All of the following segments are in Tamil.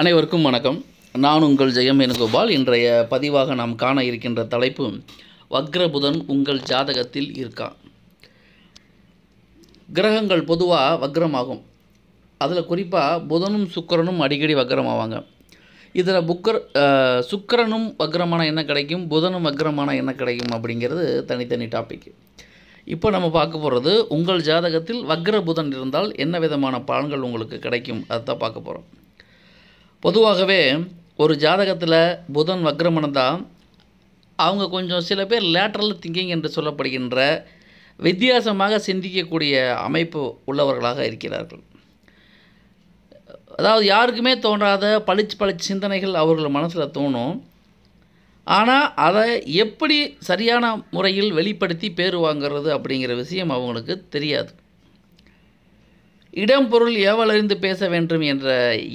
அனைவருக்கும் வணக்கம் நான் உங்கள் ஜெயம் வேணுகோபால் இன்றைய பதிவாக நாம் காண இருக்கின்ற தலைப்பு வக்ரபுதன் உங்கள் ஜாதகத்தில் இருக்கான் கிரகங்கள் பொதுவாக வக்ரமாகும் அதில் குறிப்பாக புதனும் சுக்கரனும் அடிக்கடி வக்ரமாவாங்க இதில் புக்கர் சுக்கரனும் வக்ரமான என்ன கிடைக்கும் புதனும் வக்ரமான என்ன கிடைக்கும் அப்படிங்கிறது தனித்தனி டாபிக் இப்போ நம்ம பார்க்க போகிறது உங்கள் ஜாதகத்தில் வக்ர புதன் இருந்தால் என்ன விதமான பலன்கள் உங்களுக்கு கிடைக்கும் அதை தான் பார்க்க போகிறோம் பொதுவாகவே ஒரு ஜாதகத்தில் புதன் வக்ரமணந்தால் அவங்க கொஞ்சம் சில பேர் லேட்ரல் திங்கிங் என்று சொல்லப்படுகின்ற வித்தியாசமாக சிந்திக்கக்கூடிய அமைப்பு உள்ளவர்களாக இருக்கிறார்கள் அதாவது யாருக்குமே தோன்றாத பளிச்சு பளிச்சு சிந்தனைகள் அவர்கள் மனசில் தோணும் ஆனால் அதை எப்படி சரியான முறையில் வெளிப்படுத்தி பேர் வாங்கிறது அப்படிங்கிற விஷயம் அவங்களுக்கு தெரியாது இடம் பொருள் ஏவலறிந்து பேச வேண்டும் என்ற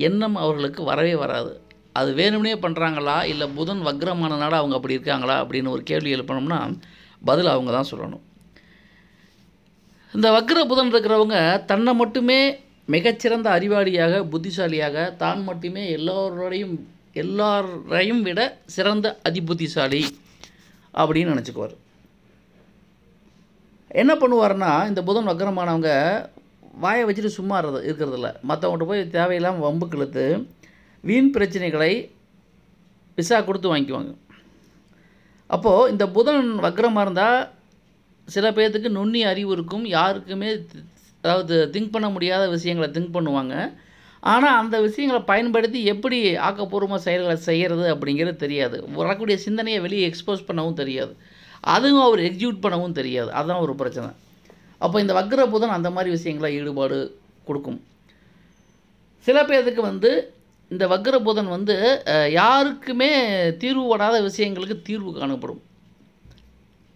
எண்ணம் அவர்களுக்கு வரவே வராது அது வேணும்னே பண்ணுறாங்களா இல்லை புதன் வக்ரமானனால அவங்க அப்படி இருக்காங்களா அப்படின்னு ஒரு கேள்வி எழுப்பணும்னா பதில் அவங்க தான் சொல்லணும் இந்த வக்ர புதன் இருக்கிறவங்க தன்னை மட்டுமே மிகச்சிறந்த அறிவாளியாக புத்திசாலியாக தான் மட்டுமே எல்லோரோடையும் எல்லாரையும் விட சிறந்த அதிபுத்திசாலி அப்படின்னு நினச்சிக்குவார் என்ன பண்ணுவார்னா இந்த புதன் வக்ரமானவங்க வாயை வச்சுட்டு சும்மா இருக்கிறது இருக்கிறதில்ல மற்றவங்கிட்ட போய் தேவையில்லாமல் வம்பு கிழத்து வீண் பிரச்சனைகளை விசா கொடுத்து வாங்கிக்குவாங்க அப்போது இந்த புதன் வக்ரமாக இருந்தால் சில பேர்த்துக்கு நுண்ணி அறிவு இருக்கும் யாருக்குமே அதாவது திங்க் பண்ண முடியாத விஷயங்களை திங்க் பண்ணுவாங்க ஆனால் அந்த விஷயங்களை பயன்படுத்தி எப்படி ஆக்கப்பூர்வமாக செயல்களை செய்கிறது அப்படிங்கிறது தெரியாது வரக்கூடிய சிந்தனையை வெளியே எக்ஸ்போஸ் பண்ணவும் தெரியாது அதுவும் அவர் எக்ஸிக்யூட் பண்ணவும் தெரியாது அதுதான் ஒரு பிரச்சனை அப்போ இந்த வக்ர புதன் அந்த மாதிரி விஷயங்களை ஈடுபாடு கொடுக்கும் சில பேர்த்துக்கு வந்து இந்த வக்ர புதன் வந்து யாருக்குமே தீர்வு படாத விஷயங்களுக்கு தீர்வு காணப்படும்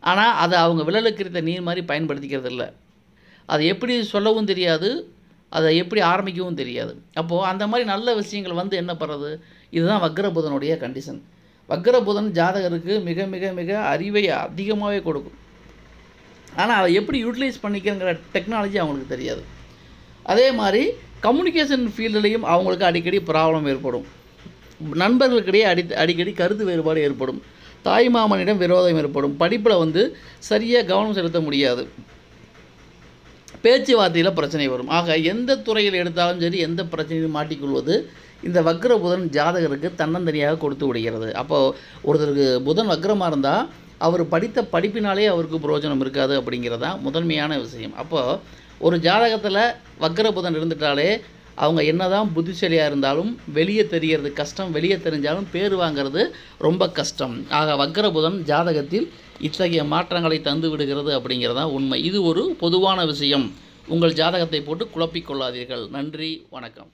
ஆனால் அதை அவங்க விழலுக்கிருத்த நீர் மாதிரி பயன்படுத்திக்கிறது இல்லை அதை எப்படி சொல்லவும் தெரியாது அதை எப்படி ஆரம்பிக்கவும் தெரியாது அப்போது அந்த மாதிரி நல்ல விஷயங்கள் வந்து என்ன பண்ணுறது இதுதான் வக்ர புதனுடைய கண்டிஷன் வக்ர புதன் ஜாதகருக்கு மிக மிக மிக அறிவை அதிகமாகவே கொடுக்கும் ஆனால் அதை எப்படி யூட்டிலைஸ் பண்ணிக்கிறங்கிற டெக்னாலஜி அவங்களுக்கு தெரியாது அதே மாதிரி கம்யூனிகேஷன் ஃபீல்டுலேயும் அவங்களுக்கு அடிக்கடி ப்ராப்ளம் ஏற்படும் நண்பர்களுக்கிடையே அடி அடிக்கடி கருத்து வேறுபாடு ஏற்படும் தாய் மாமனிடம் விரோதம் ஏற்படும் படிப்பில் வந்து சரியாக கவனம் செலுத்த முடியாது பேச்சுவார்த்தையில் பிரச்சனை வரும் ஆக எந்த துறையில் எடுத்தாலும் சரி எந்த பிரச்சனையும் மாட்டிக்கொள்வது இந்த வக்ர புதன் ஜாதகருக்கு தன்னந்தனியாக கொடுத்து விடுகிறது அப்போது ஒருத்தருக்கு புதன் வக்ரமாக இருந்தால் அவர் படித்த படிப்பினாலே அவருக்கு பிரயோஜனம் இருக்காது அப்படிங்கிறது தான் முதன்மையான விஷயம் அப்போது ஒரு ஜாதகத்தில் வக்கர புதன் இருந்துட்டாலே அவங்க என்ன தான் புத்திசாலியாக இருந்தாலும் வெளியே தெரிகிறது கஷ்டம் வெளியே தெரிஞ்சாலும் பேர் வாங்கிறது ரொம்ப கஷ்டம் ஆக வக்கர புதன் ஜாதகத்தில் இத்தகைய மாற்றங்களை தந்து விடுகிறது அப்படிங்கிறது தான் உண்மை இது ஒரு பொதுவான விஷயம் உங்கள் ஜாதகத்தை போட்டு குழப்பிக்கொள்ளாதீர்கள் நன்றி வணக்கம்